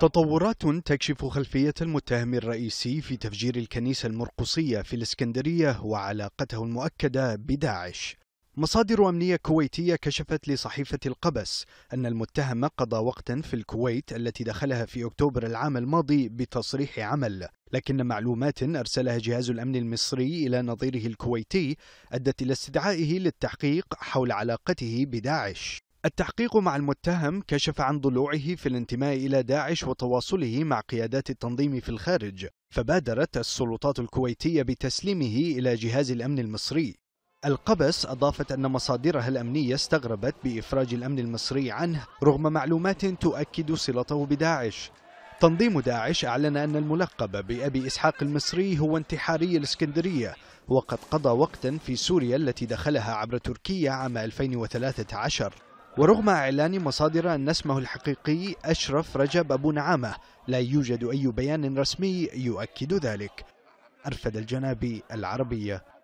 تطورات تكشف خلفية المتهم الرئيسي في تفجير الكنيسة المرقصية في الإسكندرية وعلاقته المؤكدة بداعش مصادر أمنية كويتية كشفت لصحيفة القبس أن المتهم قضى وقتا في الكويت التي دخلها في أكتوبر العام الماضي بتصريح عمل لكن معلومات أرسلها جهاز الأمن المصري إلى نظيره الكويتي أدت إلى استدعائه للتحقيق حول علاقته بداعش التحقيق مع المتهم كشف عن ضلوعه في الانتماء إلى داعش وتواصله مع قيادات التنظيم في الخارج فبادرت السلطات الكويتية بتسليمه إلى جهاز الأمن المصري القبس أضافت أن مصادرها الأمنية استغربت بإفراج الأمن المصري عنه رغم معلومات تؤكد صلته بداعش تنظيم داعش أعلن أن الملقب بأبي إسحاق المصري هو انتحاري الإسكندرية وقد قضى وقتا في سوريا التي دخلها عبر تركيا عام 2013 ورغم إعلان مصادر أن اسمه الحقيقي أشرف رجب أبو نعامة لا يوجد أي بيان رسمي يؤكد ذلك أرفد الجنابي العربية